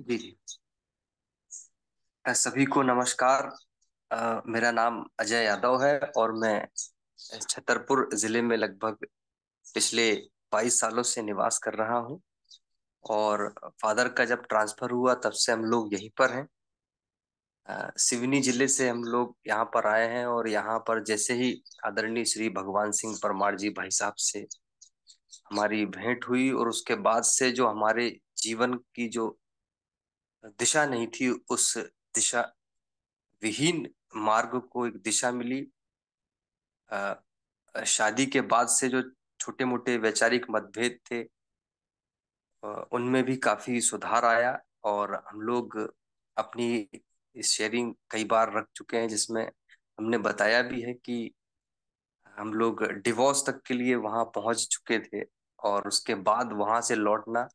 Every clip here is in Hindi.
जी जी सभी को नमस्कार आ, मेरा नाम अजय यादव है और मैं छतरपुर जिले में लगभग पिछले 22 सालों से निवास कर रहा हूं और फादर का जब ट्रांसफर हुआ तब से हम लोग यहीं पर हैं सिवनी जिले से हम लोग यहाँ पर आए हैं और यहाँ पर जैसे ही आदरणीय श्री भगवान सिंह परमार जी भाई साहब से हमारी भेंट हुई और उसके बाद से जो हमारे जीवन की जो दिशा नहीं थी उस दिशा विहीन मार्ग को एक दिशा मिली आ, शादी के बाद से जो छोटे मोटे वैचारिक मतभेद थे उनमें भी काफी सुधार आया और हम लोग अपनी शेयरिंग कई बार रख चुके हैं जिसमें हमने बताया भी है कि हम लोग डिवोर्स तक के लिए वहां पहुंच चुके थे और उसके बाद वहां से लौटना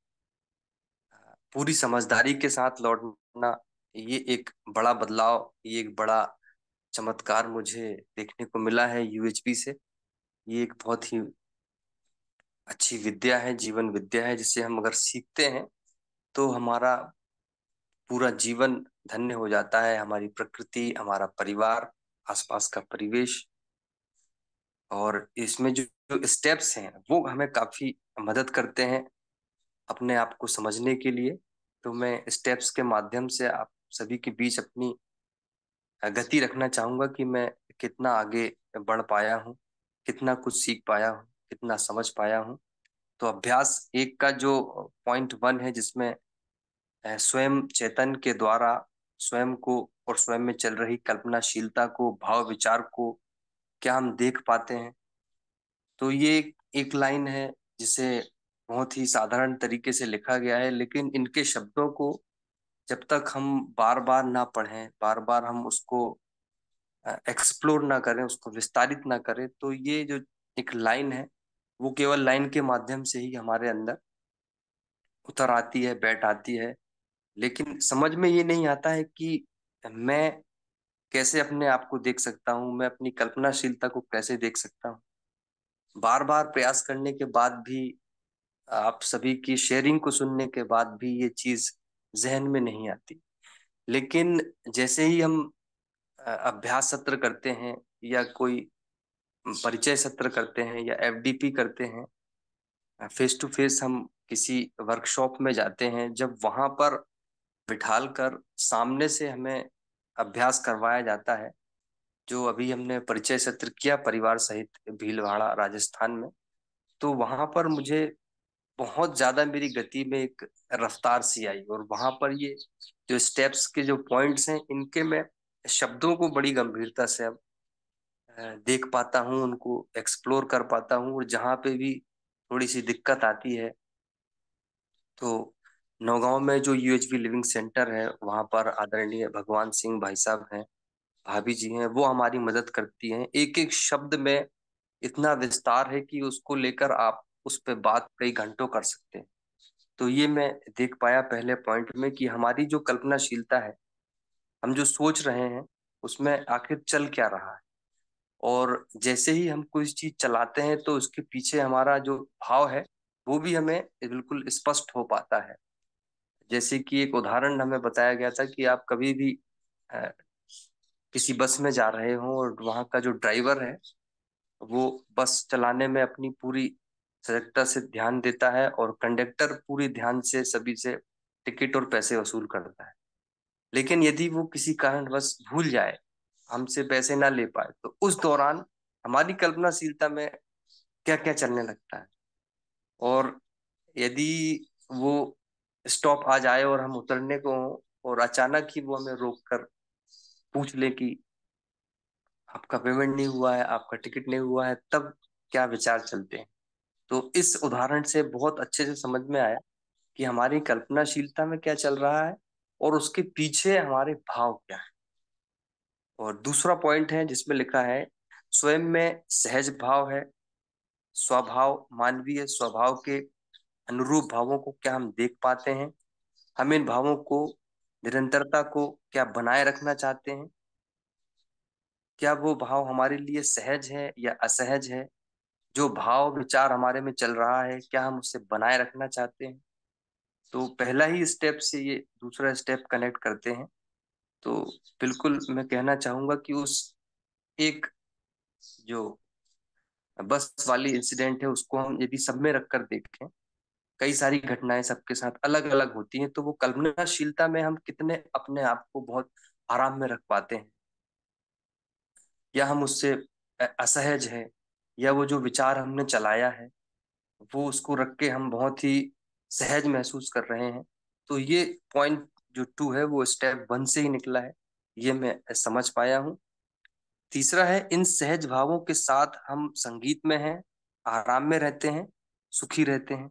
पूरी समझदारी के साथ लौटना ये एक बड़ा बदलाव ये एक बड़ा चमत्कार मुझे देखने को मिला है यूएचपी से ये एक बहुत ही अच्छी विद्या है जीवन विद्या है जिसे हम अगर सीखते हैं तो हमारा पूरा जीवन धन्य हो जाता है हमारी प्रकृति हमारा परिवार आसपास का परिवेश और इसमें जो, जो स्टेप्स हैं वो हमें काफी मदद करते हैं अपने आप को समझने के लिए तो मैं स्टेप्स के माध्यम से आप सभी के बीच अपनी गति रखना चाहूंगा कि मैं कितना आगे बढ़ पाया हूँ कितना कुछ सीख पाया हूँ कितना समझ पाया हूँ तो अभ्यास एक का जो पॉइंट वन है जिसमें स्वयं चेतन के द्वारा स्वयं को और स्वयं में चल रही कल्पनाशीलता को भाव विचार को क्या हम देख पाते हैं तो ये एक लाइन है जिसे बहुत ही साधारण तरीके से लिखा गया है लेकिन इनके शब्दों को जब तक हम बार बार ना पढ़ें बार बार हम उसको एक्सप्लोर ना करें उसको विस्तारित ना करें तो ये जो एक लाइन है वो केवल लाइन के माध्यम से ही हमारे अंदर उतर आती है बैठ आती है लेकिन समझ में ये नहीं आता है कि मैं कैसे अपने आप को देख सकता हूँ मैं अपनी कल्पनाशीलता को कैसे देख सकता हूँ बार बार प्रयास करने के बाद भी आप सभी की शेयरिंग को सुनने के बाद भी ये चीज जहन में नहीं आती लेकिन जैसे ही हम अभ्यास सत्र करते हैं या कोई परिचय सत्र करते हैं या एफडीपी करते हैं फेस टू फेस हम किसी वर्कशॉप में जाते हैं जब वहां पर बिठाल कर सामने से हमें अभ्यास करवाया जाता है जो अभी हमने परिचय सत्र किया परिवार सहित भीलवाड़ा राजस्थान में तो वहां पर मुझे बहुत ज्यादा मेरी गति में एक रफ्तार सी आई और वहां पर ये जो स्टेप्स के जो पॉइंट्स हैं इनके मैं शब्दों को बड़ी गंभीरता से अब देख पाता हूँ उनको एक्सप्लोर कर पाता हूँ और जहाँ पे भी थोड़ी सी दिक्कत आती है तो नौगांव में जो यूएचबी लिविंग सेंटर है वहाँ पर आदरणीय भगवान सिंह भाई साहब हैं भाभी जी हैं वो हमारी मदद करती हैं एक एक शब्द में इतना विस्तार है कि उसको लेकर आप उस पर बात कई घंटों कर सकते हैं तो ये मैं देख पाया पहले पॉइंट में कि हमारी जो कल्पनाशीलता है हम जो सोच रहे हैं उसमें आखिर चल क्या रहा है और जैसे ही हम कोई चीज चलाते हैं तो उसके पीछे हमारा जो भाव है वो भी हमें बिल्कुल स्पष्ट हो पाता है जैसे कि एक उदाहरण हमें बताया गया था कि आप कभी भी आ, किसी बस में जा रहे हो और वहाँ का जो ड्राइवर है वो बस चलाने में अपनी पूरी सजगता से ध्यान देता है और कंडक्टर पूरी ध्यान से सभी से टिकट और पैसे वसूल करता है लेकिन यदि वो किसी कारणवश भूल जाए हमसे पैसे ना ले पाए तो उस दौरान हमारी कल्पनाशीलता में क्या क्या चलने लगता है और यदि वो स्टॉप आ जाए और हम उतरने को हों और अचानक ही वो हमें रोक कर पूछ ले कि आपका पेमेंट नहीं हुआ है आपका टिकट नहीं हुआ है तब क्या विचार चलते हैं तो इस उदाहरण से बहुत अच्छे से समझ में आया कि हमारी कल्पनाशीलता में क्या चल रहा है और उसके पीछे हमारे भाव क्या है और दूसरा पॉइंट है जिसमें लिखा है स्वयं में सहज भाव है स्वभाव मानवीय स्वभाव के अनुरूप भावों को क्या हम देख पाते हैं हम इन भावों को निरंतरता को क्या बनाए रखना चाहते हैं क्या वो भाव हमारे लिए सहज है या असहज है जो भाव विचार हमारे में चल रहा है क्या हम उसे बनाए रखना चाहते हैं तो पहला ही स्टेप से ये दूसरा स्टेप कनेक्ट करते हैं तो बिल्कुल मैं कहना चाहूंगा कि उस एक जो बस वाली इंसिडेंट है उसको हम यदि सब में रख कर देखें कई सारी घटनाएं सबके साथ अलग अलग होती हैं तो वो कल्पनाशीलता में हम कितने अपने आप को बहुत आराम में रख पाते हैं या हम उससे असहज है या वो जो विचार हमने चलाया है वो उसको रख के हम बहुत ही सहज महसूस कर रहे हैं तो ये पॉइंट जो टू है वो स्टेप वन से ही निकला है ये मैं समझ पाया हूँ तीसरा है इन सहज भावों के साथ हम संगीत में हैं आराम में रहते हैं सुखी रहते हैं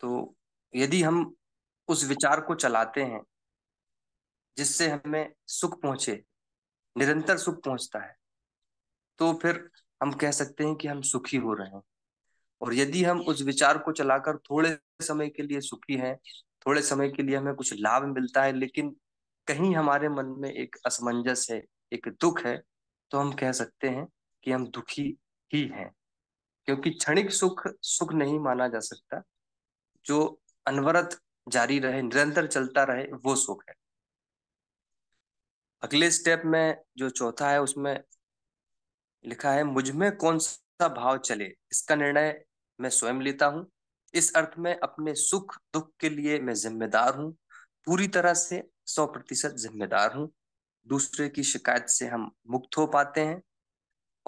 तो यदि हम उस विचार को चलाते हैं जिससे हमें सुख पहुंचे निरंतर सुख पहुंचता है तो फिर हम कह सकते हैं कि हम सुखी हो रहे हैं और यदि हम उस विचार को चलाकर थोड़े समय के लिए सुखी हैं थोड़े समय के लिए हमें कुछ लाभ मिलता है लेकिन कहीं हमारे मन में एक असमंजस है एक दुख है तो हम कह सकते हैं कि हम दुखी ही हैं क्योंकि क्षणिक सुख सुख नहीं माना जा सकता जो अनवरत जारी रहे निरंतर चलता रहे वो सुख है अगले स्टेप में जो चौथा है उसमें लिखा है में कौन सा भाव चले इसका निर्णय मैं स्वयं लेता हूँ इस अर्थ में अपने सुख दुख के लिए मैं जिम्मेदार हूँ पूरी तरह से सौ प्रतिशत जिम्मेदार हूं दूसरे की शिकायत से हम मुक्त हो पाते हैं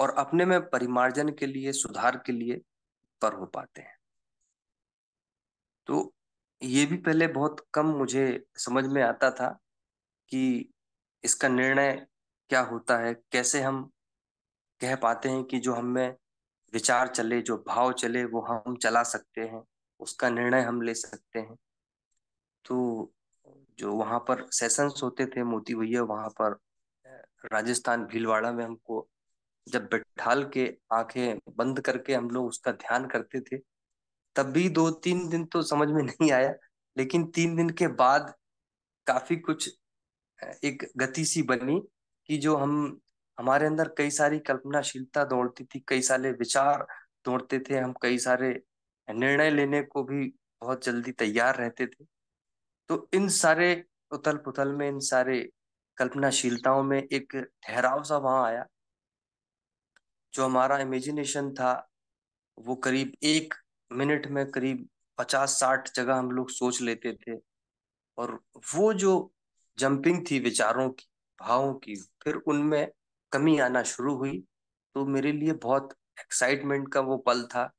और अपने में परिमार्जन के लिए सुधार के लिए पर हो पाते हैं तो ये भी पहले बहुत कम मुझे समझ में आता था कि इसका निर्णय क्या होता है कैसे हम कह पाते हैं कि जो हम में विचार चले जो भाव चले वो हम चला सकते हैं उसका निर्णय हम ले सकते हैं तो जो वहां पर सेशंस होते थे मोती भैया वहां पर राजस्थान भीलवाड़ा में हमको जब बैठाल के आंखें बंद करके हम लोग उसका ध्यान करते थे तब भी दो तीन दिन तो समझ में नहीं आया लेकिन तीन दिन के बाद काफी कुछ एक गति सी बनी कि जो हम हमारे अंदर कई सारी कल्पनाशीलता दौड़ती थी कई सारे विचार दौड़ते थे हम कई सारे निर्णय लेने को भी बहुत जल्दी तैयार रहते थे तो इन सारे उथल पुथल में इन सारे कल्पनाशीलताओं में एक ठहराव सा वहां आया जो हमारा इमेजिनेशन था वो करीब एक मिनट में करीब पचास साठ जगह हम लोग सोच लेते थे और वो जो जंपिंग थी विचारों की भावों की फिर उनमें कमी आना शुरू हुई तो मेरे लिए बहुत एक्साइटमेंट का वो पल था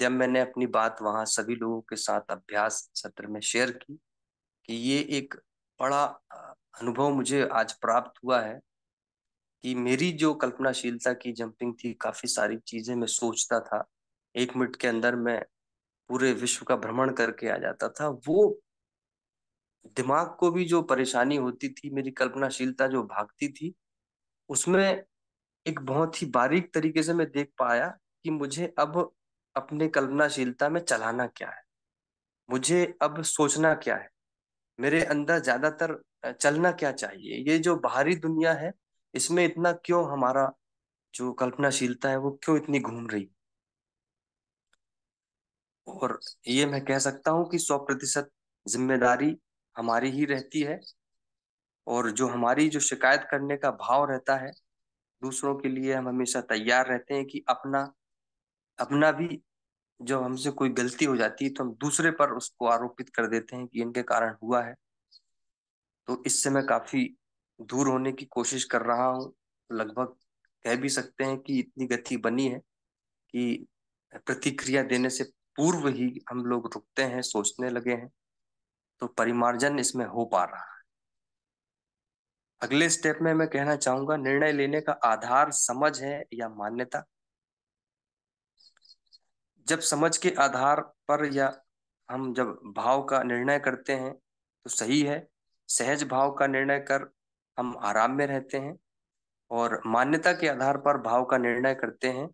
जब मैंने अपनी बात वहाँ सभी लोगों के साथ अभ्यास सत्र में शेयर की कि ये एक बड़ा अनुभव मुझे आज प्राप्त हुआ है कि मेरी जो कल्पनाशीलता की जंपिंग थी काफी सारी चीजें मैं सोचता था एक मिनट के अंदर मैं पूरे विश्व का भ्रमण करके आ जाता था वो दिमाग को भी जो परेशानी होती थी मेरी कल्पनाशीलता जो भागती थी उसमें एक बहुत ही बारीक तरीके से मैं देख पाया कि मुझे अब अपने कल्पनाशीलता में चलाना क्या है मुझे अब सोचना क्या है मेरे अंदर ज्यादातर चलना क्या चाहिए ये जो बाहरी दुनिया है इसमें इतना क्यों हमारा जो कल्पनाशीलता है वो क्यों इतनी घूम रही और ये मैं कह सकता हूं कि सौ प्रतिशत जिम्मेदारी हमारी ही रहती है और जो हमारी जो शिकायत करने का भाव रहता है दूसरों के लिए हम हमेशा तैयार रहते हैं कि अपना अपना भी जब हमसे कोई गलती हो जाती है तो हम दूसरे पर उसको आरोपित कर देते हैं कि इनके कारण हुआ है तो इससे मैं काफी दूर होने की कोशिश कर रहा हूँ लगभग कह भी सकते हैं कि इतनी गति बनी है कि प्रतिक्रिया देने से पूर्व ही हम लोग रुकते हैं सोचने लगे हैं तो परिमार्जन इसमें हो पा रहा है अगले स्टेप में मैं कहना चाहूंगा निर्णय लेने का आधार समझ है या मान्यता जब समझ के आधार पर या हम जब भाव का निर्णय करते हैं तो सही है सहज भाव का निर्णय कर हम आराम में रहते हैं और मान्यता के आधार पर भाव का निर्णय करते हैं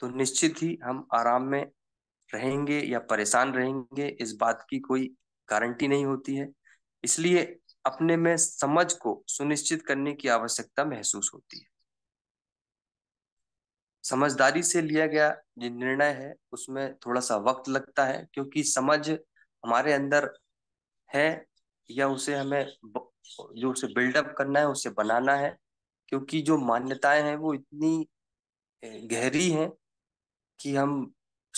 तो निश्चित ही हम आराम में रहेंगे या परेशान रहेंगे इस बात की कोई गारंटी नहीं होती है इसलिए अपने में समझ को सुनिश्चित करने की आवश्यकता महसूस होती है समझदारी से लिया गया जो निर्णय है उसमें थोड़ा सा वक्त लगता है क्योंकि समझ हमारे अंदर है या उसे हमें जो उसे बिल्डअप करना है उसे बनाना है क्योंकि जो मान्यताएं हैं वो इतनी गहरी हैं कि हम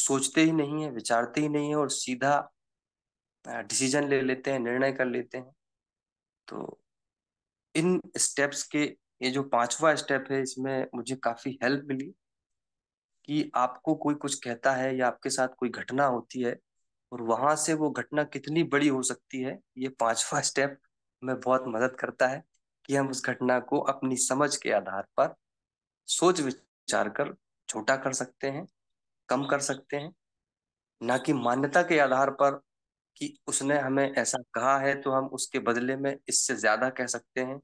सोचते ही नहीं है विचारते ही नहीं है और सीधा डिसीजन ले लेते हैं निर्णय कर लेते हैं तो इन स्टेप्स के ये जो पांचवा स्टेप है इसमें मुझे काफी हेल्प मिली कि आपको कोई कुछ कहता है या आपके साथ कोई घटना होती है और वहां से वो घटना कितनी बड़ी हो सकती है ये पांचवा स्टेप में बहुत मदद करता है कि हम उस घटना को अपनी समझ के आधार पर सोच विचार कर छोटा कर सकते हैं कम कर सकते हैं ना कि मान्यता के आधार पर कि उसने हमें ऐसा कहा है तो हम उसके बदले में इससे ज्यादा कह सकते हैं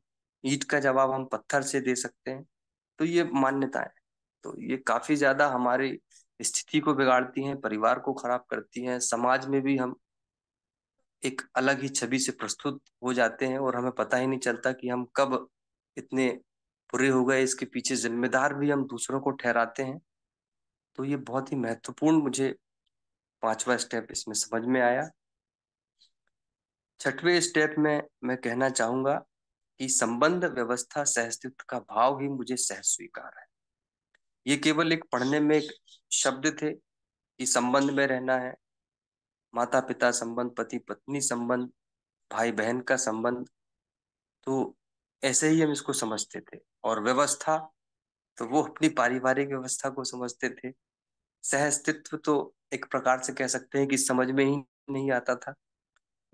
ईट का जवाब हम पत्थर से दे सकते हैं तो ये मान्यता है तो ये काफी ज्यादा हमारी स्थिति को बिगाड़ती हैं परिवार को खराब करती हैं समाज में भी हम एक अलग ही छवि से प्रस्तुत हो जाते हैं और हमें पता ही नहीं चलता कि हम कब इतने बुरे हो गए इसके पीछे जिम्मेदार भी हम दूसरों को ठहराते हैं तो ये बहुत ही महत्वपूर्ण मुझे पांचवा स्टेप इसमें समझ में आया छठवें स्टेप में मैं कहना चाहूंगा कि संबंध व्यवस्था सहस्तित्व का भाव ही मुझे सह स्वीकार है ये केवल एक पढ़ने में एक शब्द थे कि संबंध में रहना है माता पिता संबंध पति पत्नी संबंध भाई बहन का संबंध तो ऐसे ही हम इसको समझते थे और व्यवस्था तो वो अपनी पारिवारिक व्यवस्था को समझते थे अस्तित्व तो एक प्रकार से कह सकते हैं कि समझ में ही नहीं आता था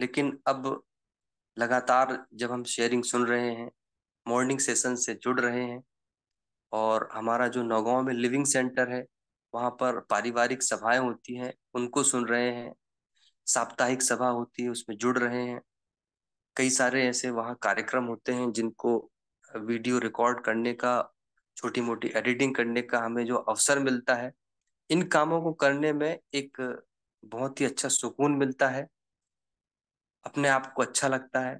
लेकिन अब लगातार जब हम शेयरिंग सुन रहे हैं मॉर्निंग सेशन से जुड़ रहे हैं और हमारा जो नौगांव में लिविंग सेंटर है वहाँ पर पारिवारिक सभाएं होती हैं उनको सुन रहे हैं साप्ताहिक सभा होती है उसमें जुड़ रहे हैं कई सारे ऐसे वहाँ कार्यक्रम होते हैं जिनको वीडियो रिकॉर्ड करने का छोटी मोटी एडिटिंग करने का हमें जो अवसर मिलता है इन कामों को करने में एक बहुत ही अच्छा सुकून मिलता है अपने आप को अच्छा लगता है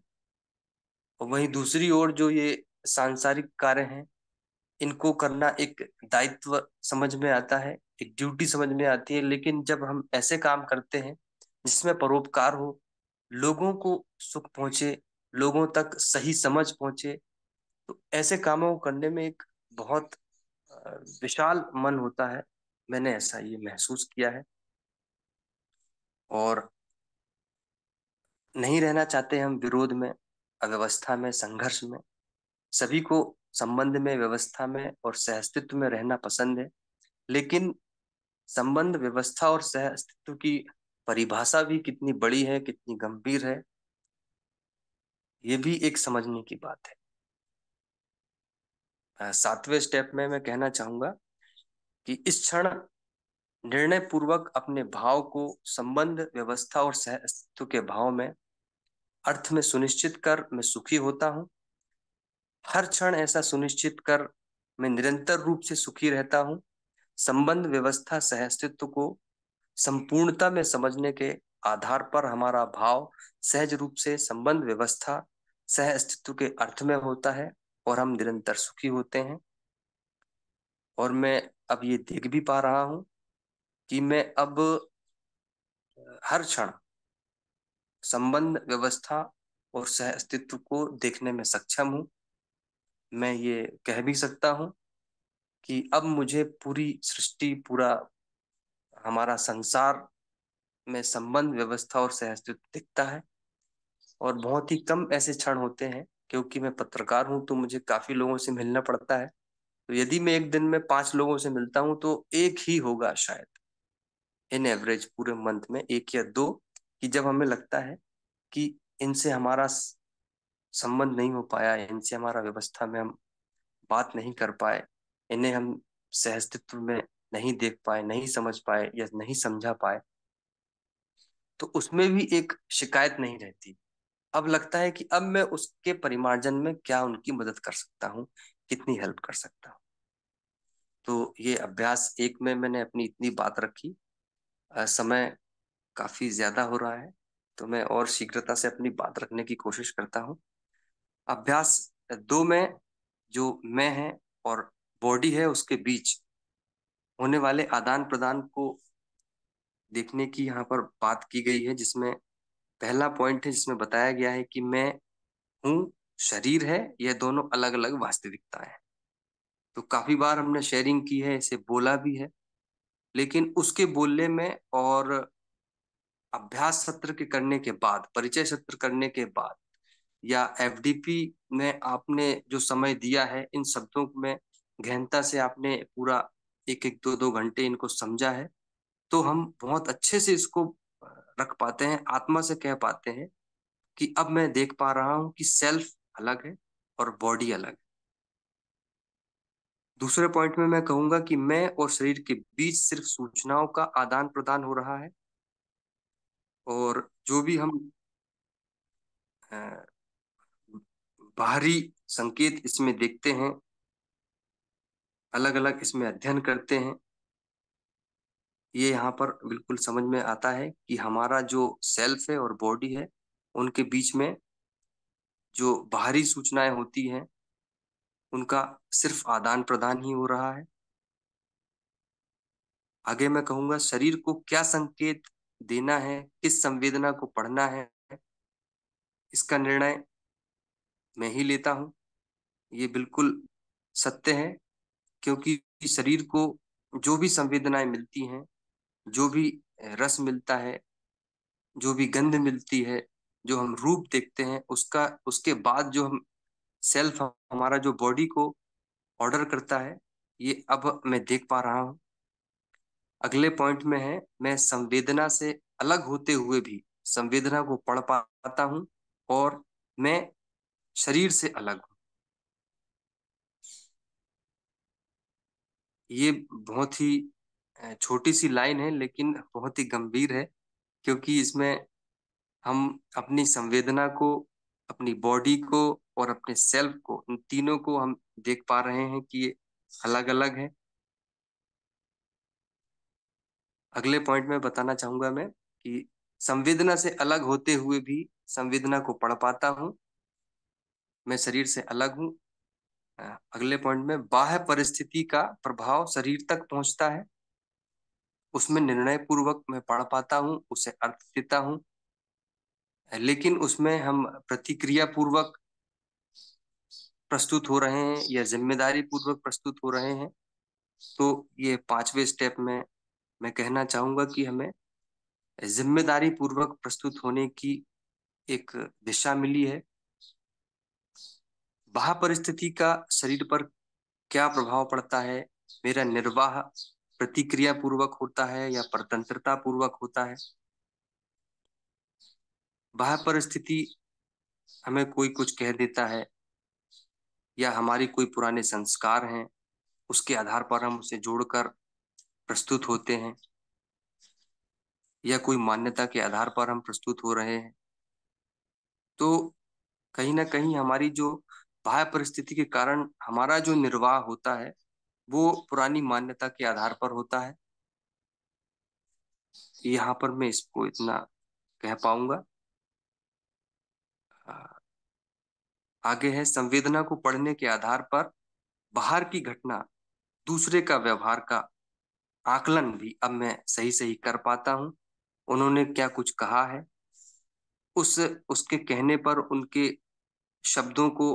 और वहीं दूसरी ओर जो ये सांसारिक कार्य हैं इनको करना एक दायित्व समझ में आता है एक ड्यूटी समझ में आती है लेकिन जब हम ऐसे काम करते हैं जिसमें परोपकार हो लोगों को सुख पहुंचे लोगों तक सही समझ पहुंचे तो ऐसे कामों को करने में एक बहुत विशाल मन होता है मैंने ऐसा ये महसूस किया है और नहीं रहना चाहते हम विरोध में अव्यवस्था में संघर्ष में सभी को संबंध में व्यवस्था में और सह अस्तित्व में रहना पसंद है लेकिन संबंध व्यवस्था और सह अस्तित्व की परिभाषा भी कितनी बड़ी है कितनी गंभीर है ये भी एक समझने की बात है सातवें स्टेप में मैं कहना चाहूंगा कि इस क्षण निर्णय पूर्वक अपने भाव को संबंध व्यवस्था और सह अस्तित्व के भाव में अर्थ में सुनिश्चित कर मैं सुखी होता हूं हर क्षण ऐसा सुनिश्चित कर मैं निरंतर रूप से सुखी रहता हूं संबंध व्यवस्था सह अस्तित्व को संपूर्णता में समझने के आधार पर हमारा भाव सहज रूप से संबंध व्यवस्था सह अस्तित्व के अर्थ में होता है और हम निरंतर सुखी होते हैं और मैं अब ये देख भी पा रहा हूं कि मैं अब हर क्षण संबंध व्यवस्था और सह अस्तित्व को देखने में सक्षम हूँ मैं ये कह भी सकता हूँ कि अब मुझे पूरी सृष्टि पूरा हमारा संसार में संबंध व्यवस्था और सह अस्तित्व दिखता है और बहुत ही कम ऐसे क्षण होते हैं क्योंकि मैं पत्रकार हूँ तो मुझे काफी लोगों से मिलना पड़ता है तो यदि मैं एक दिन में पांच लोगों से मिलता हूँ तो एक ही होगा शायद इन एवरेज पूरे मंथ में एक या दो कि जब हमें लगता है कि इनसे हमारा संबंध नहीं हो पाया इनसे हमारा व्यवस्था में हम बात नहीं कर पाए इन्हें हम सहस्तित्व में नहीं देख पाए नहीं समझ पाए या नहीं समझा पाए तो उसमें भी एक शिकायत नहीं रहती अब लगता है कि अब मैं उसके परिमार्जन में क्या उनकी मदद कर सकता हूँ कितनी हेल्प कर सकता हूँ तो ये अभ्यास एक में मैंने अपनी इतनी बात रखी आ, समय काफी ज्यादा हो रहा है तो मैं और शीघ्रता से अपनी बात रखने की कोशिश करता हूँ अभ्यास दो में जो मैं है और बॉडी है उसके बीच होने वाले आदान प्रदान को देखने की यहाँ पर बात की गई है जिसमें पहला पॉइंट है जिसमें बताया गया है कि मैं हूँ शरीर है यह दोनों अलग अलग वास्तविकता है तो काफी बार हमने शेयरिंग की है इसे बोला भी है लेकिन उसके बोलने में और अभ्यास सत्र के करने के बाद परिचय सत्र करने के बाद या एफडीपी में आपने जो समय दिया है इन शब्दों में गहनता से आपने पूरा एक एक दो दो घंटे इनको समझा है तो हम बहुत अच्छे से इसको रख पाते हैं आत्मा से कह पाते हैं कि अब मैं देख पा रहा हूं कि सेल्फ अलग है और बॉडी अलग है दूसरे पॉइंट में मैं कहूंगा कि मैं और शरीर के बीच सिर्फ सूचनाओं का आदान प्रदान हो रहा है और जो भी हम बाहरी संकेत इसमें देखते हैं अलग अलग इसमें अध्ययन करते हैं ये यहाँ पर बिल्कुल समझ में आता है कि हमारा जो सेल्फ है और बॉडी है उनके बीच में जो बाहरी सूचनाएं होती हैं उनका सिर्फ आदान प्रदान ही हो रहा है आगे मैं कहूंगा शरीर को क्या संकेत देना है किस संवेदना को पढ़ना है इसका निर्णय मैं ही लेता हूं ये बिल्कुल सत्य है क्योंकि शरीर को जो भी संवेदनाएं मिलती हैं जो भी रस मिलता है जो भी गंध मिलती है जो हम रूप देखते हैं उसका उसके बाद जो हम सेल्फ हमारा जो बॉडी को ऑर्डर करता है ये अब मैं देख पा रहा हूँ अगले पॉइंट में है मैं संवेदना से अलग होते हुए भी संवेदना को पढ़ पाता हूँ और मैं शरीर से अलग हूँ ये बहुत ही छोटी सी लाइन है लेकिन बहुत ही गंभीर है क्योंकि इसमें हम अपनी संवेदना को अपनी बॉडी को और अपने सेल्फ को इन तीनों को हम देख पा रहे हैं कि ये अलग अलग है अगले पॉइंट में बताना चाहूंगा मैं कि संवेदना से अलग होते हुए भी संवेदना को पढ़ पाता हूँ मैं शरीर से अलग हूँ अगले पॉइंट में बाह्य परिस्थिति का प्रभाव शरीर तक पहुंचता है उसमें निर्णय पूर्वक मैं पढ़ पाता हूँ उसे अर्थ देता हूँ लेकिन उसमें हम प्रतिक्रिया पूर्वक प्रस्तुत हो रहे हैं या जिम्मेदारी पूर्वक प्रस्तुत हो रहे हैं तो ये पांचवे स्टेप में मैं कहना चाहूंगा कि हमें जिम्मेदारी पूर्वक प्रस्तुत होने की एक दिशा मिली है बाह परिस्थिति का शरीर पर क्या प्रभाव पड़ता है मेरा निर्वाह प्रतिक्रिया पूर्वक होता है या परतंत्रता पूर्वक होता है बाह परिस्थिति हमें कोई कुछ कह देता है या हमारी कोई पुराने संस्कार हैं उसके आधार पर हम उसे जोड़कर प्रस्तुत होते हैं या कोई मान्यता के आधार पर हम प्रस्तुत हो रहे हैं तो कहीं ना कहीं हमारी जो बाह्य परिस्थिति के कारण हमारा जो निर्वाह होता है वो पुरानी मान्यता के आधार पर होता है यहाँ पर मैं इसको इतना कह पाऊंगा आगे है संवेदना को पढ़ने के आधार पर बाहर की घटना दूसरे का व्यवहार का आकलन भी अब मैं सही सही कर पाता हूँ उन्होंने क्या कुछ कहा है उस उसके कहने पर उनके शब्दों को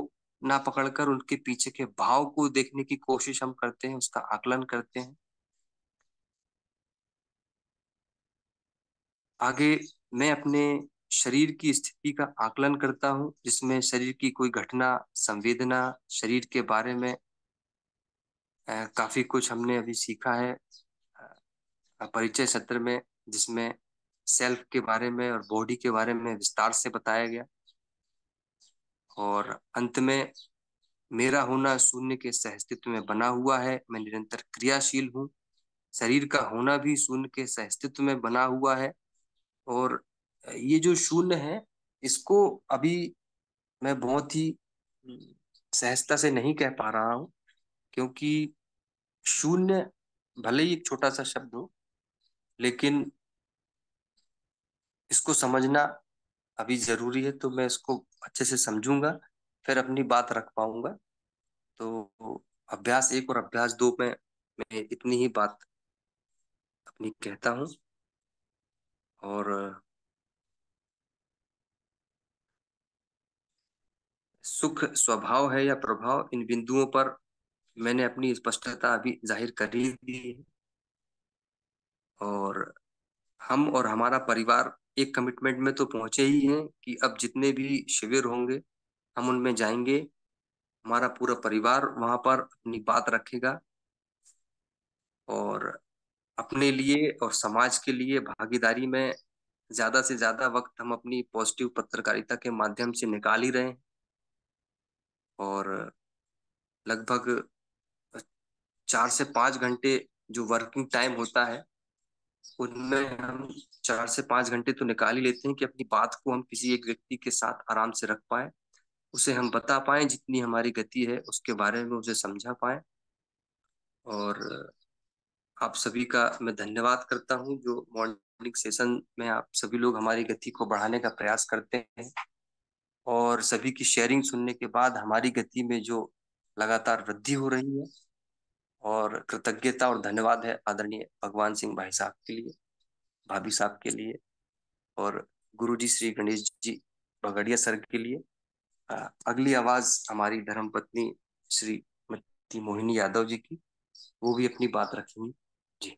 ना पकड़कर उनके पीछे के भाव को देखने की कोशिश हम करते हैं उसका आकलन करते हैं आगे मैं अपने शरीर की स्थिति का आकलन करता हूँ जिसमें शरीर की कोई घटना संवेदना शरीर के बारे में आ, काफी कुछ हमने अभी सीखा है परिचय सत्र में जिसमें सेल्फ के बारे में और बॉडी के बारे में विस्तार से बताया गया और अंत में मेरा होना शून्य के सहस्तित्व में बना हुआ है मैं निरंतर क्रियाशील हूँ शरीर का होना भी शून्य के सहस्तित्व में बना हुआ है और ये जो शून्य है इसको अभी मैं बहुत ही सहजता से नहीं कह पा रहा हूँ क्योंकि शून्य भले ही एक छोटा सा शब्द हो लेकिन इसको समझना अभी जरूरी है तो मैं इसको अच्छे से समझूंगा फिर अपनी बात रख पाऊंगा तो अभ्यास एक और अभ्यास दो में मैं इतनी ही बात अपनी कहता हूं और सुख स्वभाव है या प्रभाव इन बिंदुओं पर मैंने अपनी स्पष्टता अभी जाहिर कर ही दी है और हम और हमारा परिवार एक कमिटमेंट में तो पहुंचे ही हैं कि अब जितने भी शिविर होंगे हम उनमें जाएंगे हमारा पूरा परिवार वहां पर अपनी बात रखेगा और अपने लिए और समाज के लिए भागीदारी में ज्यादा से ज्यादा वक्त हम अपनी पॉजिटिव पत्रकारिता के माध्यम से निकाल ही रहे हैं और लगभग चार से पाँच घंटे जो वर्किंग टाइम होता है उनमें हम चार से पांच घंटे तो निकाल ही लेते हैं कि अपनी बात को हम किसी एक व्यक्ति के साथ आराम से रख पाए उसे हम बता पाए जितनी हमारी गति है उसके बारे में उसे समझा पाए और आप सभी का मैं धन्यवाद करता हूं जो मॉर्निंग सेशन में आप सभी लोग हमारी गति को बढ़ाने का प्रयास करते हैं और सभी की शेयरिंग सुनने के बाद हमारी गति में जो लगातार वृद्धि हो रही है और कृतज्ञता और धन्यवाद है आदरणीय भगवान सिंह भाई साहब के लिए भाभी साहब के लिए और गुरु जी श्री गणेश जी भगड़िया सर के लिए अगली आवाज हमारी धर्म पत्नी श्रीमती मोहिनी यादव जी की वो भी अपनी बात रखेंगे जी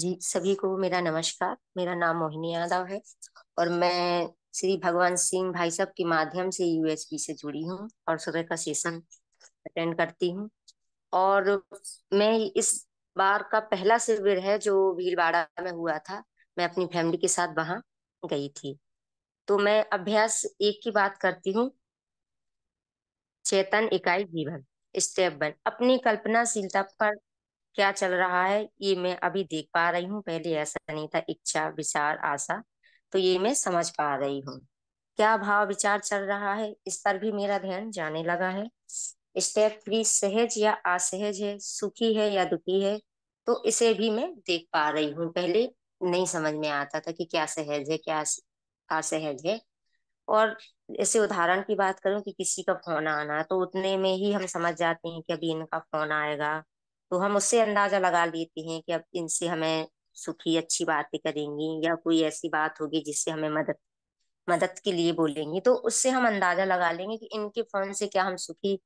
जी सभी को मेरा नमस्कार मेरा नाम मोहिनी यादव है और मैं श्री भगवान सिंह भाई साहब के माध्यम से यूएसपी से जुड़ी हूँ और सुबह का सेशन अटेंड करती हूँ और मैं इस बार का पहला शिविर है जो भीलवाड़ा में हुआ था मैं अपनी फैमिली के साथ वहां गई थी तो मैं अभ्यास एक की बात करती हूँ चेतन इकाई जीवन स्टेप वन अपनी कल्पनाशीलता पर क्या चल रहा है ये मैं अभी देख पा रही हूँ पहले ऐसा नहीं था इच्छा विचार आशा तो ये मैं समझ पा रही हूँ क्या भाव विचार चल रहा है इस पर भी मेरा ध्यान जाने लगा है स्टेप थ्री सहज या असहज है सुखी है या दुखी है तो इसे भी मैं देख पा रही हूँ पहले नहीं समझ में आता था कि क्या सहज है क्या असहज है और ऐसे उदाहरण की बात करूं कि किसी का फोन आना तो उतने में ही हम समझ जाते हैं कि अभी इनका फोन आएगा तो हम उससे अंदाजा लगा लेते हैं कि अब इनसे हमें सुखी अच्छी बातें करेंगी या कोई ऐसी बात होगी जिससे हमें मदद मदद के लिए बोलेंगी तो उससे हम अंदाजा लगा लेंगे कि इनके फोन से क्या हम सुखी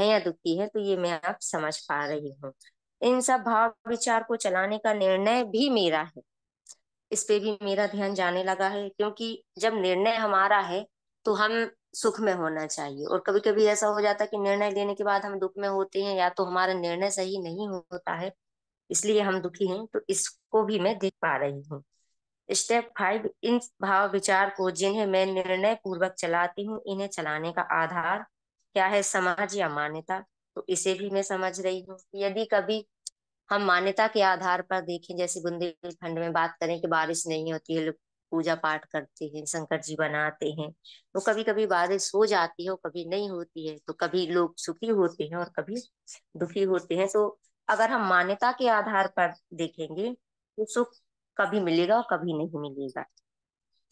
है या दुखी है तो ये मैं आप समझ पा रही हूँ इन सब भाव विचार को चलाने का निर्णय भी मेरा है इस पे भी मेरा ध्यान जाने लगा है क्योंकि जब निर्णय हमारा है तो हम सुख में होना चाहिए और कभी कभी ऐसा हो जाता है कि निर्णय लेने के बाद हम दुख में होते हैं या तो हमारा निर्णय सही नहीं होता है इसलिए हम दुखी हैं तो इसको भी मैं देख पा रही हूँ स्टेप फाइव इन भाव विचार को जिन्हें मैं निर्णय पूर्वक चलाती हूँ इन्हें चलाने का आधार क्या है समाज या मान्यता तो इसे भी मैं समझ रही हूँ यदि कभी हम मान्यता के आधार पर देखें जैसे बुंदेलखंड में बात करें कि बारिश नहीं होती है लोग पूजा पाठ करते हैं शंकर जी बनाते हैं तो कभी कभी बारिश हो जाती है और कभी नहीं होती है तो कभी लोग सुखी होते हैं और कभी दुखी होते हैं तो अगर हम मान्यता के आधार पर देखेंगे तो सुख कभी मिलेगा और कभी नहीं मिलेगा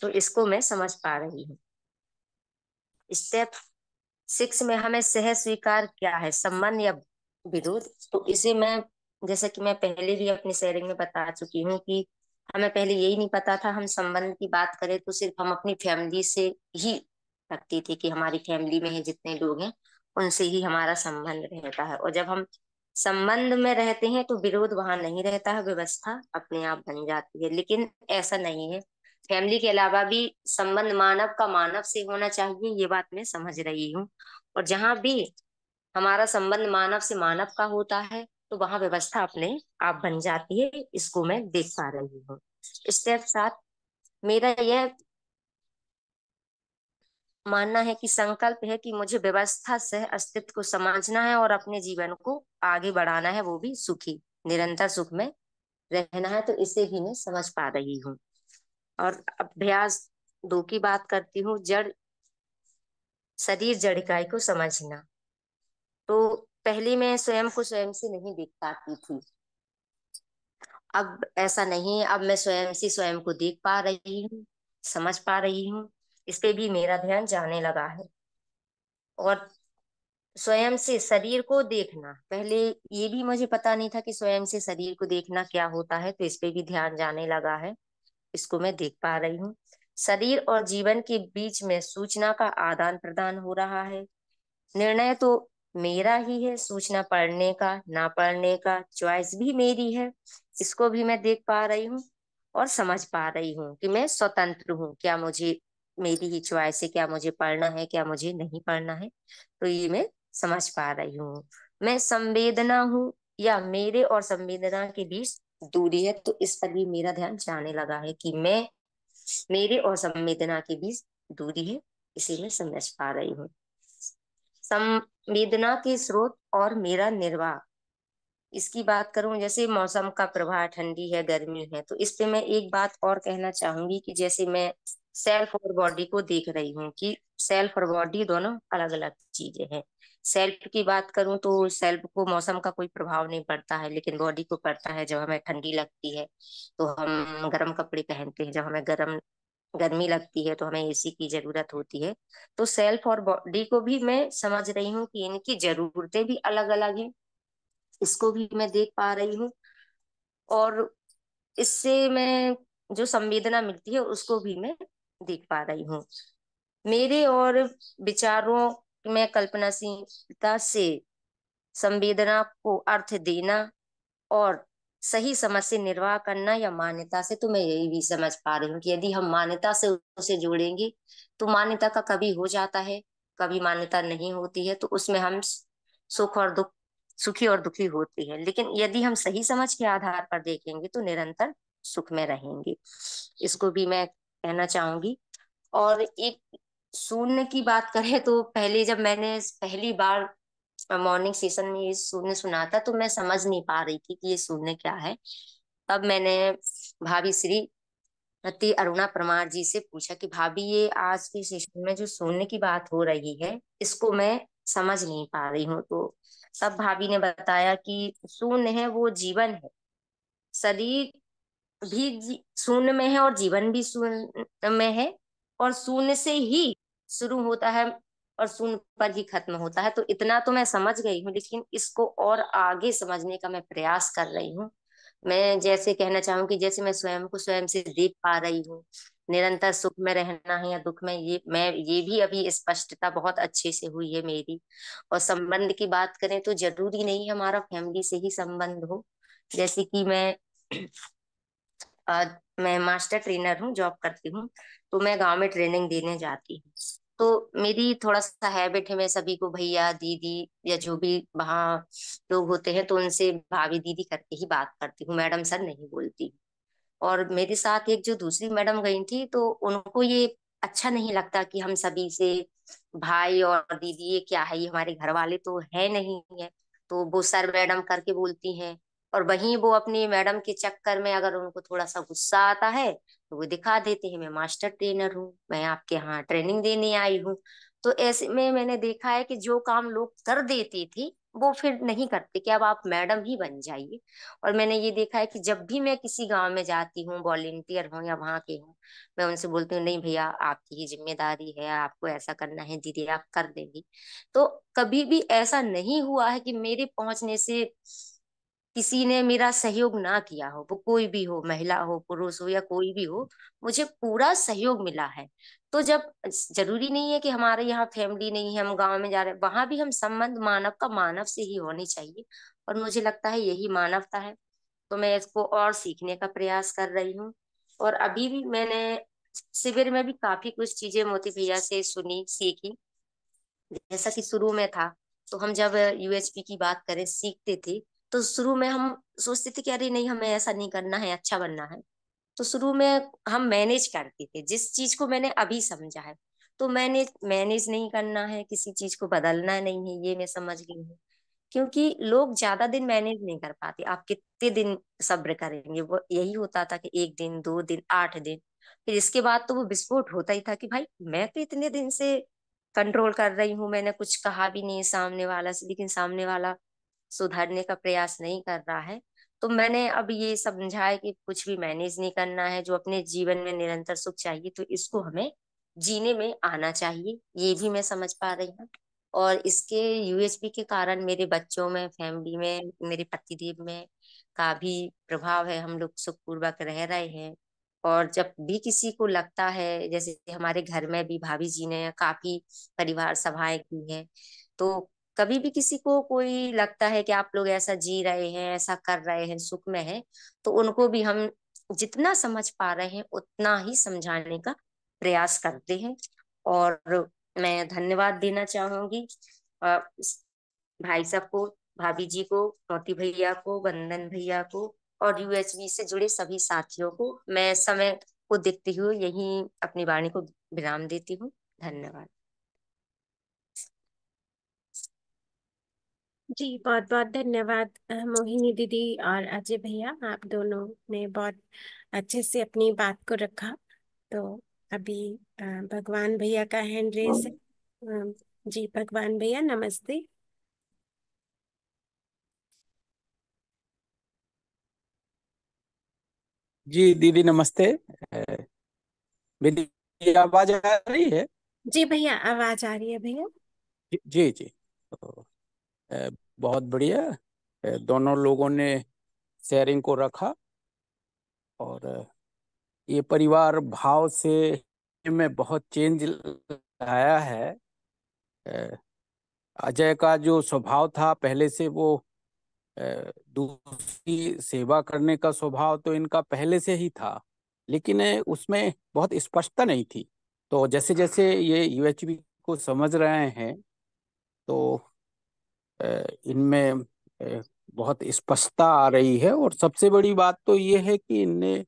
तो इसको मैं समझ पा रही हूँ स्टेप सिक्स में हमें सह स्वीकार क्या है सम्मान या विरोध तो इसे मैं जैसा कि मैं पहले भी अपनी शेयरिंग में बता चुकी हूँ कि हमें पहले यही नहीं पता था हम संबंध की बात करें तो सिर्फ हम अपनी फैमिली से ही रखती थी कि हमारी फैमिली में है जितने लोग हैं उनसे ही हमारा संबंध रहता है और जब हम संबंध में रहते हैं तो विरोध वहां नहीं रहता है व्यवस्था अपने आप बन जाती है लेकिन ऐसा नहीं है फैमिली के अलावा भी संबंध मानव का मानव से होना चाहिए ये बात मैं समझ रही हूँ और जहाँ भी हमारा संबंध मानव से मानव का होता है तो वहां व्यवस्था अपने आप बन जाती है इसको मैं देख पा रही हूँ स्टेप सात मेरा यह मानना है कि संकल्प है कि मुझे व्यवस्था से अस्तित्व को समझना है और अपने जीवन को आगे बढ़ाना है वो भी सुखी निरंतर सुख में रहना है तो इसे भी मैं समझ पा रही हूँ और अभ्यास दो की बात करती हूँ जड़ शरीर जड़ इकाई को समझना तो पहली मैं स्वयं को स्वयं से नहीं देख पाती थी अब ऐसा नहीं अब मैं स्वयं से स्वयं को देख पा रही हूँ समझ पा रही हूँ इस पे भी मेरा ध्यान जाने लगा है और स्वयं से शरीर को देखना पहले ये भी मुझे पता नहीं था कि स्वयं से शरीर को देखना क्या होता है तो इस पे भी ध्यान जाने लगा है इसको मैं देख पा रही हूँ शरीर और जीवन के बीच में सूचना का आदान प्रदान हो रहा है निर्णय तो मेरा ही है सूचना पढ़ने का ना पढ़ने का चॉइस भी मेरी है इसको भी मैं देख पा रही हूँ और समझ पा रही हूँ कि मैं स्वतंत्र हूँ क्या मुझे मेरी ही चॉइस है क्या मुझे पढ़ना है क्या मुझे नहीं पढ़ना है तो ये मैं समझ पा रही हूँ मैं संवेदना हूँ या मेरे और संवेदना के बीच दूरी है तो इस पर भी मेरा ध्यान जाने लगा है कि मैं मेरे और संवेदना के बीच दूरी है इसे मैं समझ पा रही हूँ संवेदना के स्रोत और मेरा निर्वाह इसकी बात करूं जैसे मौसम का प्रभाव ठंडी है गर्मी है तो इस पे मैं एक बात और कहना चाहूंगी कि जैसे मैं सेल्फ और बॉडी को देख रही हूँ कि सेल्फ और बॉडी दोनों अलग अलग चीजें हैं सेल्फ की बात करूं तो सेल्फ को मौसम का कोई प्रभाव नहीं पड़ता है लेकिन बॉडी को पड़ता है जब हमें ठंडी लगती है तो हम गर्म कपड़े पहनते हैं जब हमें गर्म गर्मी लगती है तो हमें एसी की जरूरत होती है तो सेल्फ और बॉडी को भी मैं समझ रही हूँ कि इनकी जरूरतें भी अलग अलग हैं इसको भी मैं देख पा रही हूँ और इससे मैं जो संवेदना मिलती है उसको भी मैं देख पा रही हूँ मेरे और विचारों में कल्पनाशीलता से संवेदना को अर्थ देना और सही समझ से निर्वाह करना या मान्यता से तो मैं यही भी समझ पा रही हूँ कि यदि हम मान्यता से उसे जोड़ेंगे तो मान्यता का कभी हो जाता है कभी मान्यता नहीं होती है तो उसमें हम सुख और दुख सुखी और दुखी होती है लेकिन यदि हम सही समझ के आधार पर देखेंगे तो निरंतर सुख में रहेंगे इसको भी मैं कहना चाहूंगी और एक शून्य की बात करें तो पहले जब मैंने पहली बार मॉर्निंग सेशन में ये शून्य सुना था तो मैं समझ नहीं पा रही थी कि ये शून्य क्या है तब मैंने भाभी श्री अति अरुणा परमार जी से पूछा कि भाभी ये आज के सेशन में जो शून्य की बात हो रही है इसको मैं समझ नहीं पा रही हूँ तो तब भाभी ने बताया कि शून्य है वो जीवन है शरीर भी शून्य में है और जीवन भी शून्य में है और शून्य से ही शुरू होता है और सुन पर ही खत्म होता है तो इतना तो मैं समझ गई हूँ लेकिन इसको और आगे समझने का मैं प्रयास कर रही हूँ मैं जैसे कहना चाहूंगी जैसे मैं स्वयं को स्वयं से देख पा रही हूँ निरंतर सुख में रहना है या दुख में ये मैं ये भी अभी स्पष्टता बहुत अच्छे से हुई है मेरी और संबंध की बात करें तो जरूरी नहीं हमारा फैमिली से ही संबंध हो जैसे कि मैं आ, मैं मास्टर ट्रेनर हूँ जॉब करती हूँ तो मैं गांव में ट्रेनिंग देने जाती हूँ तो मेरी थोड़ा सा हैबिट है मैं सभी को भैया दीदी या जो भी वहाँ लोग होते हैं तो उनसे भाभी दीदी करके ही बात करती हूँ मैडम सर नहीं बोलती और मेरे साथ एक जो दूसरी मैडम गई थी तो उनको ये अच्छा नहीं लगता कि हम सभी से भाई और दीदी ये क्या है ये हमारे घर वाले तो है नहीं है तो वो सर मैडम करके बोलती हैं और वहीं वो अपनी मैडम के चक्कर में अगर उनको थोड़ा सा गुस्सा आता है तो वो दिखा देते हैं मैं मास्टर ट्रेनर हूँ मैं आपके यहाँ ट्रेनिंग देने आई हूँ तो ऐसे में मैंने देखा है कि जो काम लोग कर देते थे वो फिर नहीं करते कि अब आप मैडम ही बन जाइए और मैंने ये देखा है कि जब भी मैं किसी गांव में जाती हूँ वॉलेंटियर हूँ या वहां के हूँ मैं उनसे बोलती हूँ नहीं भैया आपकी ही जिम्मेदारी है आपको ऐसा करना है दीदी आप कर देंगी तो कभी भी ऐसा नहीं हुआ है कि मेरे पहुंचने से किसी ने मेरा सहयोग ना किया हो वो कोई भी हो महिला हो पुरुष हो या कोई भी हो मुझे पूरा सहयोग मिला है तो जब जरूरी नहीं है कि हमारे यहाँ फैमिली नहीं है हम गांव में जा रहे वहां भी हम संबंध मानव का मानव से ही होनी चाहिए और मुझे लगता है यही मानवता है तो मैं इसको और सीखने का प्रयास कर रही हूँ और अभी भी मैंने शिविर में भी काफी कुछ चीजें मोती भैया से सुनी सीखी जैसा कि शुरू में था तो हम जब यूएचपी की बात करें सीखते थे तो शुरू में हम सोचते थे कि अरे नहीं हमें ऐसा नहीं करना है अच्छा बनना है तो शुरू में हम मैनेज करते थे जिस चीज को मैंने अभी समझा है तो मैंने मैनेज नहीं करना है किसी चीज को बदलना नहीं है ये मैं समझ गई हूँ क्योंकि लोग ज्यादा दिन मैनेज नहीं कर पाते आप कितने दिन सब्र करेंगे वो यही होता था कि एक दिन दो दिन आठ दिन फिर इसके बाद तो वो विस्फोट होता ही था कि भाई मैं तो इतने दिन से कंट्रोल कर रही हूँ मैंने कुछ कहा भी नहीं सामने वाला से लेकिन सामने वाला सुधारने का प्रयास नहीं कर रहा है तो मैंने अब ये समझा है कि कुछ भी मैनेज नहीं करना है जो अपने जीवन में निरंतर सुख चाहिए तो इसको हमें जीने में आना चाहिए ये भी मैं समझ पा रही हूँ और इसके यूएसबी के कारण मेरे बच्चों में फैमिली में मेरे पतिदेव में का भी प्रभाव है हम लोग सुखपूर्वक रह रहे हैं और जब भी किसी को लगता है जैसे हमारे घर में भी भाभी जी ने काफी परिवार सभाएं की है तो कभी भी किसी को कोई लगता है कि आप लोग ऐसा जी रहे हैं ऐसा कर रहे हैं सुख में है तो उनको भी हम जितना समझ पा रहे हैं उतना ही समझाने का प्रयास करते हैं और मैं धन्यवाद देना चाहूंगी भाई साहब को भाभी जी को मोती भैया को बंदन भैया को और यूएचबी से जुड़े सभी साथियों को मैं समय को देखते हुए यही अपनी वाणी को विराम देती हूँ धन्यवाद जी बहुत बहुत धन्यवाद मोहिनी दीदी और अजय भैया आप दोनों ने बहुत अच्छे से अपनी बात को रखा तो अभी भगवान भैया का हैंड रेस है जी भगवान भैया नमस्ते जी दीदी नमस्ते आवाज आ रही है जी भैया आवाज आ रही है भैया जी जी तो बहुत बढ़िया दोनों लोगों ने शेयरिंग को रखा और ये परिवार भाव से में बहुत चेंज आया है अजय का जो स्वभाव था पहले से वो दूसरी सेवा करने का स्वभाव तो इनका पहले से ही था लेकिन उसमें बहुत स्पष्टता नहीं थी तो जैसे जैसे ये यूएचबी को समझ रहे हैं तो इनमें बहुत स्पष्टता आ रही है और सबसे बड़ी बात तो ये है कि इनने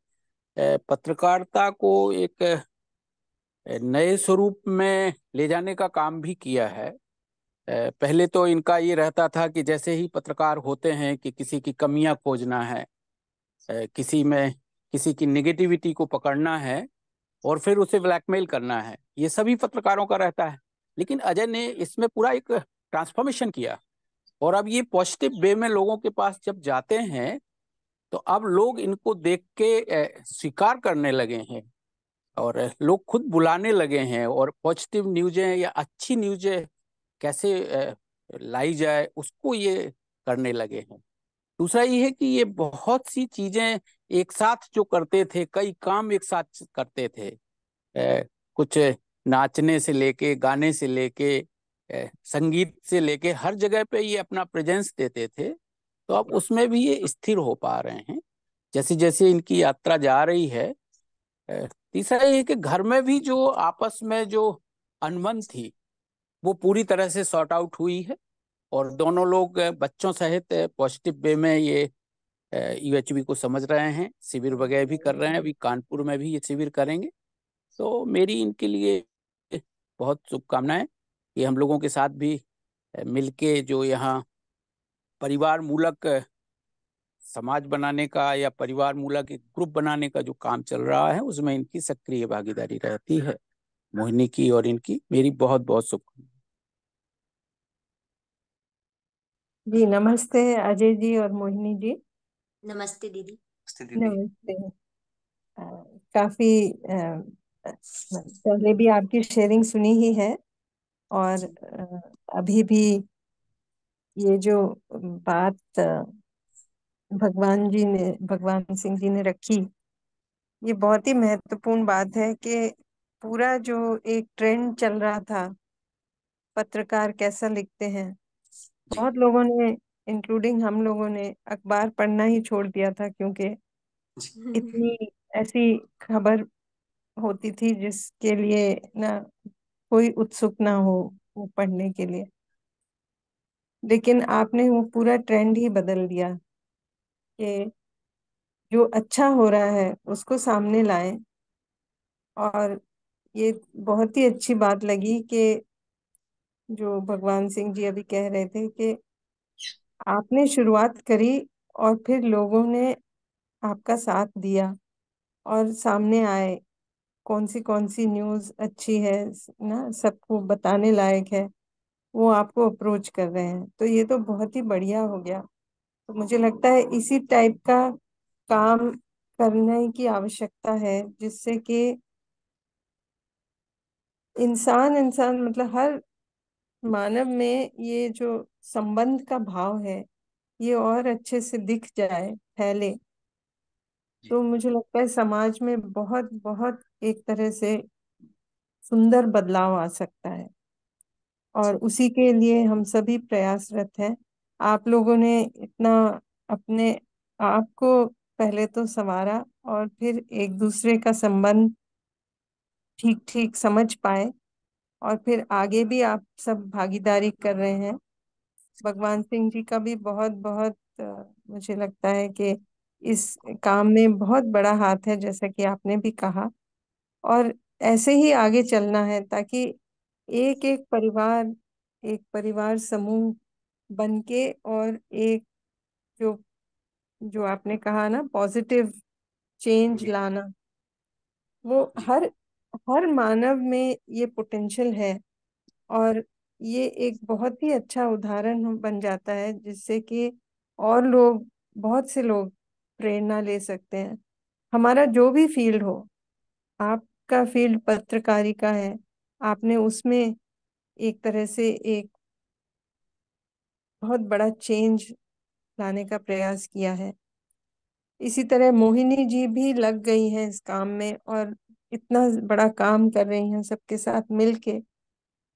पत्रकारिता को एक नए स्वरूप में ले जाने का काम भी किया है पहले तो इनका ये रहता था कि जैसे ही पत्रकार होते हैं कि किसी की कमियां खोजना है किसी में किसी की नेगेटिविटी को पकड़ना है और फिर उसे ब्लैकमेल करना है ये सभी पत्रकारों का रहता है लेकिन अजय ने इसमें पूरा एक ट्रांसफॉर्मेशन किया और अब ये पॉजिटिव वे में लोगों के पास जब जाते हैं तो अब लोग इनको देख के स्वीकार करने लगे हैं और लोग खुद बुलाने लगे हैं और पॉजिटिव न्यूजें या अच्छी न्यूजें कैसे लाई जाए उसको ये करने लगे हैं दूसरा ये है कि ये बहुत सी चीजें एक साथ जो करते थे कई काम एक साथ करते थे कुछ नाचने से लेके गाने से लेके संगीत से लेके हर जगह पे ये अपना प्रेजेंस देते थे तो अब उसमें भी ये स्थिर हो पा रहे हैं जैसे जैसे इनकी यात्रा जा रही है तीसरा ये कि घर में भी जो आपस में जो अनबन थी वो पूरी तरह से सॉर्ट आउट हुई है और दोनों लोग बच्चों सहित पॉजिटिव वे में ये यूएचबी को समझ रहे हैं शिविर वगैरह भी कर रहे हैं अभी कानपुर में भी ये शिविर करेंगे तो मेरी इनके लिए बहुत शुभकामनाएं ये हम लोगों के साथ भी मिलके जो यहाँ परिवार मूलक समाज बनाने का या परिवार मूलक एक ग्रुप बनाने का जो काम चल रहा है उसमें इनकी सक्रिय भागीदारी रहती है मोहिनी की और इनकी मेरी बहुत बहुत शुभकामना जी नमस्ते अजय जी और मोहिनी जी नमस्ते दीदी नमस्ते, दीदी। काफी पहले भी आपकी शेयरिंग सुनी ही है और अभी भी ये जो बात भगवान जी ने भगवान सिंह जी ने रखी ये बहुत ही महत्वपूर्ण बात है कि पूरा जो एक ट्रेंड चल रहा था पत्रकार कैसा लिखते हैं बहुत लोगों ने इंक्लूडिंग हम लोगों ने अखबार पढ़ना ही छोड़ दिया था क्योंकि इतनी ऐसी खबर होती थी जिसके लिए ना कोई उत्सुक ना हो वो पढ़ने के लिए लेकिन आपने वो पूरा ट्रेंड ही बदल दिया कि जो अच्छा हो रहा है उसको सामने लाएं और ये बहुत ही अच्छी बात लगी कि जो भगवान सिंह जी अभी कह रहे थे कि आपने शुरुआत करी और फिर लोगों ने आपका साथ दिया और सामने आए कौन सी कौन सी न्यूज़ अच्छी है ना सबको बताने लायक है वो आपको अप्रोच कर रहे हैं तो ये तो बहुत ही बढ़िया हो गया तो मुझे लगता है इसी टाइप का काम करने की आवश्यकता है जिससे कि इंसान इंसान मतलब हर मानव में ये जो संबंध का भाव है ये और अच्छे से दिख जाए फैले तो मुझे लगता है समाज में बहुत बहुत एक तरह से सुंदर बदलाव आ सकता है और उसी के लिए हम सभी प्रयासरत हैं आप लोगों ने इतना अपने आप को पहले तो संवारा और फिर एक दूसरे का संबंध ठीक ठीक समझ पाए और फिर आगे भी आप सब भागीदारी कर रहे हैं भगवान सिंह जी का भी बहुत बहुत मुझे लगता है कि इस काम में बहुत बड़ा हाथ है जैसा कि आपने भी कहा और ऐसे ही आगे चलना है ताकि एक एक परिवार एक परिवार समूह बनके और एक जो जो आपने कहा ना पॉजिटिव चेंज लाना वो हर हर मानव में ये पोटेंशियल है और ये एक बहुत ही अच्छा उदाहरण बन जाता है जिससे कि और लोग बहुत से लोग प्रेरणा ले सकते हैं हमारा जो भी फील्ड हो आपका फील्ड पत्रकारी का है आपने उसमें एक तरह से एक बहुत बड़ा चेंज लाने का प्रयास किया है इसी तरह मोहिनी जी भी लग गई हैं इस काम में और इतना बड़ा काम कर रही हैं सबके साथ मिलके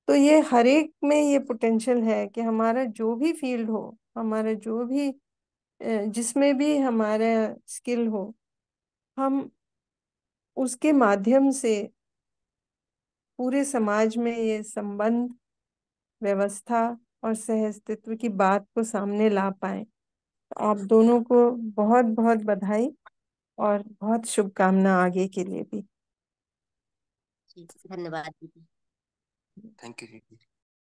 तो ये हर एक में ये पोटेंशियल है कि हमारा जो भी फील्ड हो हमारा जो भी जिसमें भी हमारा स्किल हो हम उसके माध्यम से पूरे समाज में ये संबंध व्यवस्था और सहअस्तित्व की बात को सामने ला पाए तो आप दोनों को बहुत बहुत बधाई और बहुत शुभकामना आगे के लिए भी धन्यवाद थैंक यू